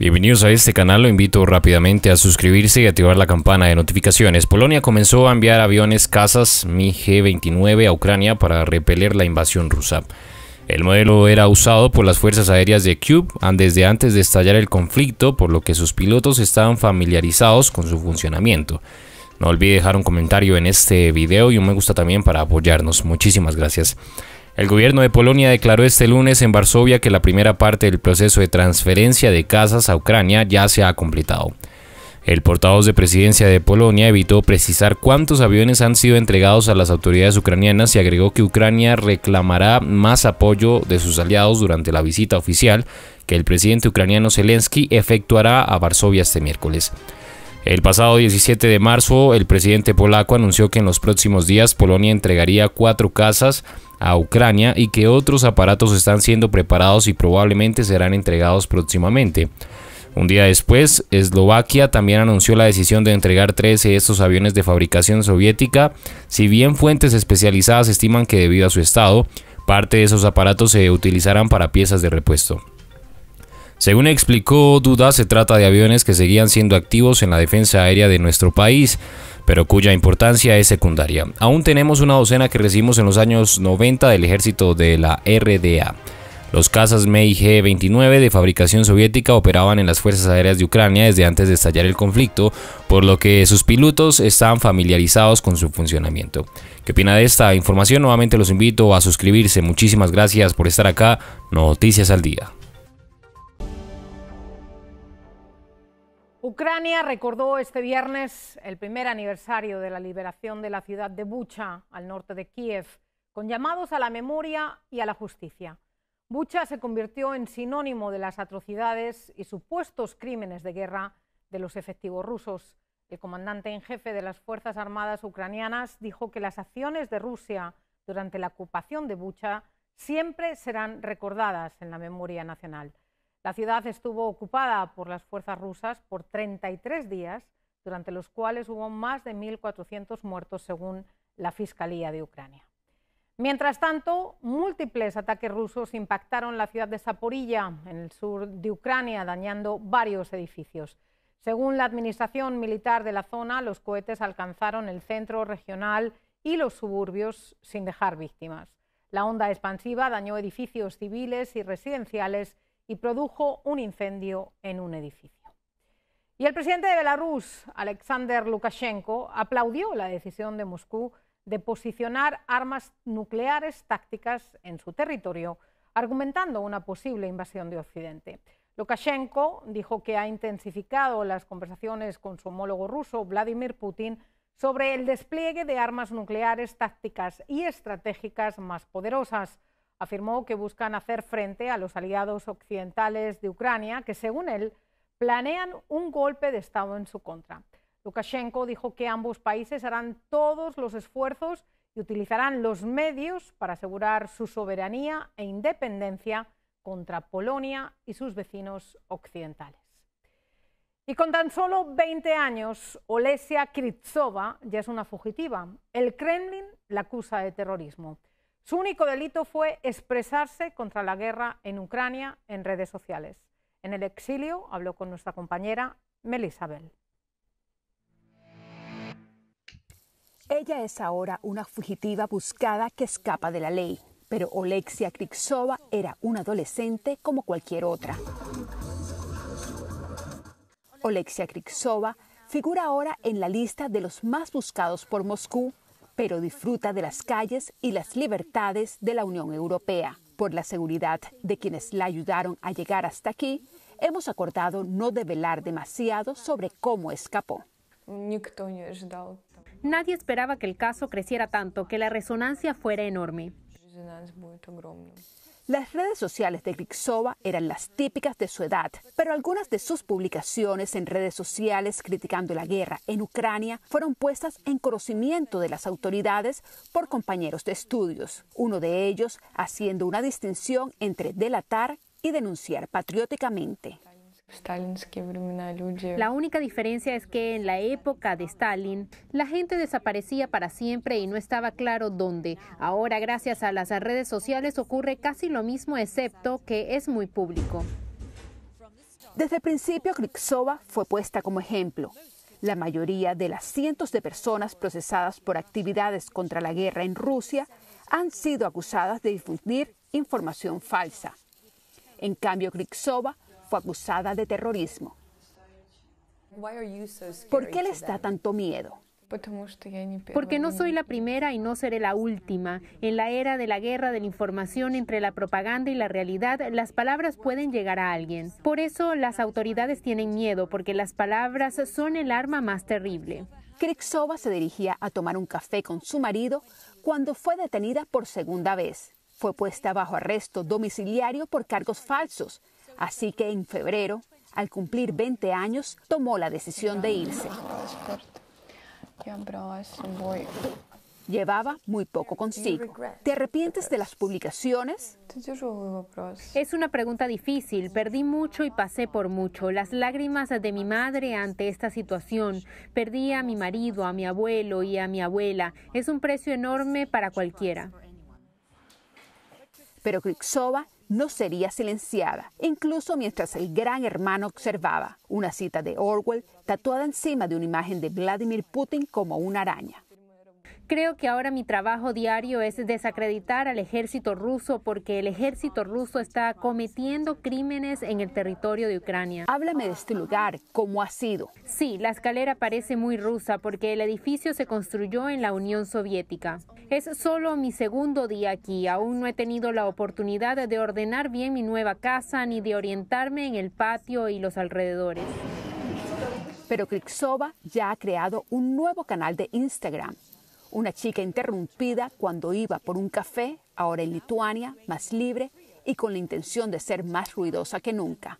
Bienvenidos a este canal, lo invito rápidamente a suscribirse y activar la campana de notificaciones. Polonia comenzó a enviar aviones Casas MiG-29 a Ucrania para repeler la invasión rusa. El modelo era usado por las fuerzas aéreas de Cube desde antes de estallar el conflicto, por lo que sus pilotos estaban familiarizados con su funcionamiento. No olvide dejar un comentario en este video y un me gusta también para apoyarnos. Muchísimas gracias. El gobierno de Polonia declaró este lunes en Varsovia que la primera parte del proceso de transferencia de casas a Ucrania ya se ha completado. El portavoz de presidencia de Polonia evitó precisar cuántos aviones han sido entregados a las autoridades ucranianas y agregó que Ucrania reclamará más apoyo de sus aliados durante la visita oficial que el presidente ucraniano Zelensky efectuará a Varsovia este miércoles. El pasado 17 de marzo, el presidente polaco anunció que en los próximos días Polonia entregaría cuatro casas a Ucrania y que otros aparatos están siendo preparados y probablemente serán entregados próximamente. Un día después, Eslovaquia también anunció la decisión de entregar 13 de estos aviones de fabricación soviética, si bien fuentes especializadas estiman que debido a su estado, parte de esos aparatos se utilizarán para piezas de repuesto. Según explicó Duda, se trata de aviones que seguían siendo activos en la defensa aérea de nuestro país, pero cuya importancia es secundaria. Aún tenemos una docena que recibimos en los años 90 del ejército de la RDA. Los cazas MiG G-29 de fabricación soviética operaban en las fuerzas aéreas de Ucrania desde antes de estallar el conflicto, por lo que sus pilotos están familiarizados con su funcionamiento. ¿Qué opina de esta información? Nuevamente los invito a suscribirse. Muchísimas gracias por estar acá. Noticias al día. Ucrania recordó este viernes el primer aniversario de la liberación de la ciudad de Bucha, al norte de Kiev, con llamados a la memoria y a la justicia. Bucha se convirtió en sinónimo de las atrocidades y supuestos crímenes de guerra de los efectivos rusos. El comandante en jefe de las Fuerzas Armadas ucranianas dijo que las acciones de Rusia durante la ocupación de Bucha siempre serán recordadas en la memoria nacional. La ciudad estuvo ocupada por las fuerzas rusas por 33 días, durante los cuales hubo más de 1.400 muertos según la Fiscalía de Ucrania. Mientras tanto, múltiples ataques rusos impactaron la ciudad de Saporilla, en el sur de Ucrania, dañando varios edificios. Según la administración militar de la zona, los cohetes alcanzaron el centro regional y los suburbios sin dejar víctimas. La onda expansiva dañó edificios civiles y residenciales y produjo un incendio en un edificio. Y el presidente de Belarus, Alexander Lukashenko, aplaudió la decisión de Moscú de posicionar armas nucleares tácticas en su territorio, argumentando una posible invasión de Occidente. Lukashenko dijo que ha intensificado las conversaciones con su homólogo ruso, Vladimir Putin, sobre el despliegue de armas nucleares tácticas y estratégicas más poderosas, afirmó que buscan hacer frente a los aliados occidentales de Ucrania, que según él planean un golpe de Estado en su contra. Lukashenko dijo que ambos países harán todos los esfuerzos y utilizarán los medios para asegurar su soberanía e independencia contra Polonia y sus vecinos occidentales. Y con tan solo 20 años, Olesia Kritsova ya es una fugitiva. El Kremlin la acusa de terrorismo. Su único delito fue expresarse contra la guerra en Ucrania en redes sociales. En el exilio habló con nuestra compañera Melisabel. Ella es ahora una fugitiva buscada que escapa de la ley, pero Oleksia Krixova era una adolescente como cualquier otra. Oleksia Krixova figura ahora en la lista de los más buscados por Moscú pero disfruta de las calles y las libertades de la Unión Europea. Por la seguridad de quienes la ayudaron a llegar hasta aquí, hemos acordado no develar demasiado sobre cómo escapó. Nadie esperaba que el caso creciera tanto, que la resonancia fuera enorme. Las redes sociales de Grixova eran las típicas de su edad, pero algunas de sus publicaciones en redes sociales criticando la guerra en Ucrania fueron puestas en conocimiento de las autoridades por compañeros de estudios, uno de ellos haciendo una distinción entre delatar y denunciar patrióticamente. La única diferencia es que en la época de Stalin la gente desaparecía para siempre y no estaba claro dónde. Ahora gracias a las redes sociales ocurre casi lo mismo excepto que es muy público. Desde el principio Krixova fue puesta como ejemplo. La mayoría de las cientos de personas procesadas por actividades contra la guerra en Rusia han sido acusadas de difundir información falsa. En cambio, Krikova fue acusada de terrorismo. ¿Por qué le da tanto miedo? Porque no soy la primera y no seré la última. En la era de la guerra de la información entre la propaganda y la realidad, las palabras pueden llegar a alguien. Por eso las autoridades tienen miedo, porque las palabras son el arma más terrible. Krixova se dirigía a tomar un café con su marido cuando fue detenida por segunda vez. Fue puesta bajo arresto domiciliario por cargos falsos Así que en febrero, al cumplir 20 años, tomó la decisión de irse. Llevaba muy poco consigo. ¿Te arrepientes de las publicaciones? Es una pregunta difícil. Perdí mucho y pasé por mucho. Las lágrimas de mi madre ante esta situación. Perdí a mi marido, a mi abuelo y a mi abuela. Es un precio enorme para cualquiera. Pero Kriksova no sería silenciada, incluso mientras el gran hermano observaba una cita de Orwell tatuada encima de una imagen de Vladimir Putin como una araña. Creo que ahora mi trabajo diario es desacreditar al ejército ruso porque el ejército ruso está cometiendo crímenes en el territorio de Ucrania. Háblame de este lugar, ¿cómo ha sido? Sí, la escalera parece muy rusa porque el edificio se construyó en la Unión Soviética. Es solo mi segundo día aquí, aún no he tenido la oportunidad de ordenar bien mi nueva casa ni de orientarme en el patio y los alrededores pero Krixova ya ha creado un nuevo canal de Instagram una chica interrumpida cuando iba por un café, ahora en Lituania, más libre y con la intención de ser más ruidosa que nunca.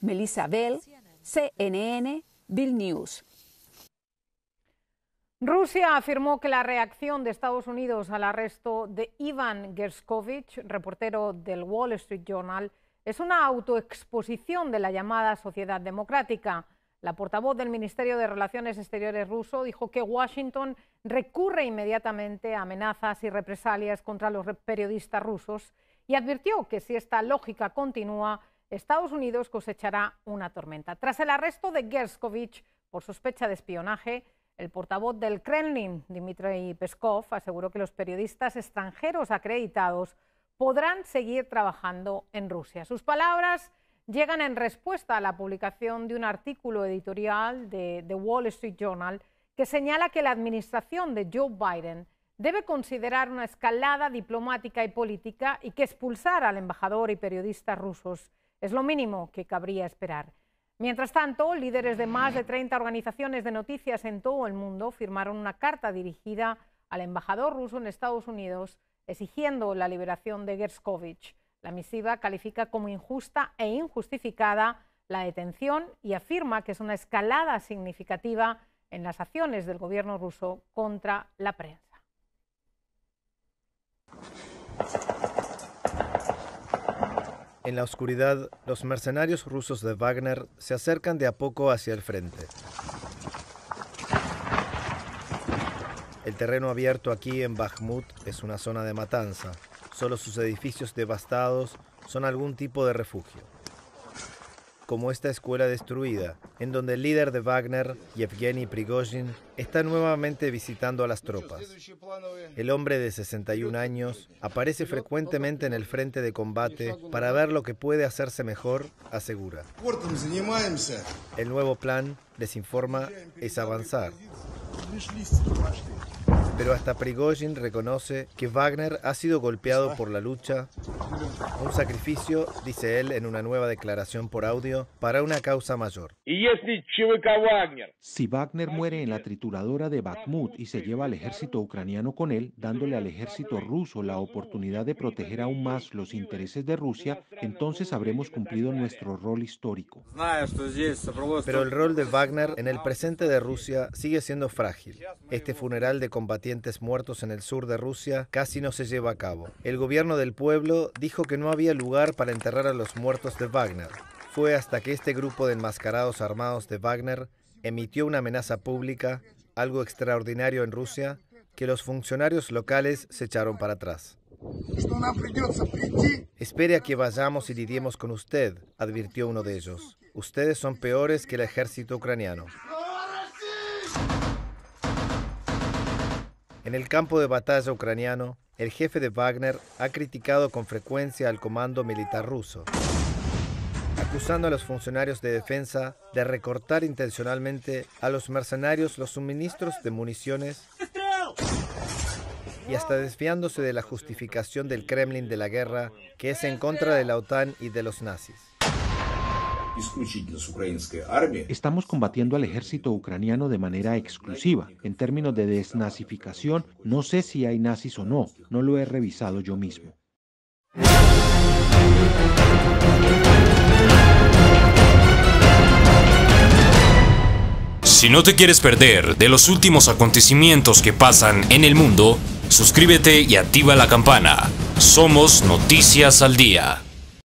Melissa Bell, CNN, Bill News. Rusia afirmó que la reacción de Estados Unidos al arresto de Ivan Gerskovich, reportero del Wall Street Journal, es una autoexposición de la llamada sociedad democrática. La portavoz del Ministerio de Relaciones Exteriores ruso dijo que Washington recurre inmediatamente a amenazas y represalias contra los periodistas rusos y advirtió que si esta lógica continúa, Estados Unidos cosechará una tormenta. Tras el arresto de Gerskovich por sospecha de espionaje, el portavoz del Kremlin, Dmitry Peskov, aseguró que los periodistas extranjeros acreditados podrán seguir trabajando en Rusia. Sus palabras llegan en respuesta a la publicación de un artículo editorial de The Wall Street Journal que señala que la administración de Joe Biden debe considerar una escalada diplomática y política y que expulsar al embajador y periodistas rusos es lo mínimo que cabría esperar. Mientras tanto, líderes de más de 30 organizaciones de noticias en todo el mundo firmaron una carta dirigida al embajador ruso en Estados Unidos exigiendo la liberación de Gerskovich. La misiva califica como injusta e injustificada la detención y afirma que es una escalada significativa en las acciones del gobierno ruso contra la prensa. En la oscuridad, los mercenarios rusos de Wagner se acercan de a poco hacia el frente. El terreno abierto aquí en Bakhmut es una zona de matanza. Solo sus edificios devastados son algún tipo de refugio. Como esta escuela destruida, en donde el líder de Wagner, Yevgeny Prigozhin, está nuevamente visitando a las tropas. El hombre de 61 años aparece frecuentemente en el frente de combate para ver lo que puede hacerse mejor, asegura. El nuevo plan, les informa, es avanzar. Pero hasta Prigozhin reconoce que Wagner ha sido golpeado por la lucha, un sacrificio, dice él en una nueva declaración por audio, para una causa mayor. Si Wagner muere en la trituradora de Bakhmut y se lleva al ejército ucraniano con él, dándole al ejército ruso la oportunidad de proteger aún más los intereses de Rusia, entonces habremos cumplido nuestro rol histórico. Pero el rol de Wagner en el presente de Rusia sigue siendo frágil. Este funeral de combatientes muertos en el sur de Rusia casi no se lleva a cabo. El gobierno del pueblo dijo que no había lugar para enterrar a los muertos de Wagner. Fue hasta que este grupo de enmascarados armados de Wagner emitió una amenaza pública, algo extraordinario en Rusia, que los funcionarios locales se echaron para atrás. Espere a que vayamos y lidiemos con usted, advirtió uno de ellos. Ustedes son peores que el ejército ucraniano. En el campo de batalla ucraniano, el jefe de Wagner ha criticado con frecuencia al comando militar ruso, acusando a los funcionarios de defensa de recortar intencionalmente a los mercenarios los suministros de municiones y hasta desviándose de la justificación del Kremlin de la guerra, que es en contra de la OTAN y de los nazis. Estamos combatiendo al ejército ucraniano de manera exclusiva. En términos de desnazificación, no sé si hay nazis o no, no lo he revisado yo mismo. Si no te quieres perder de los últimos acontecimientos que pasan en el mundo, suscríbete y activa la campana. Somos Noticias al Día.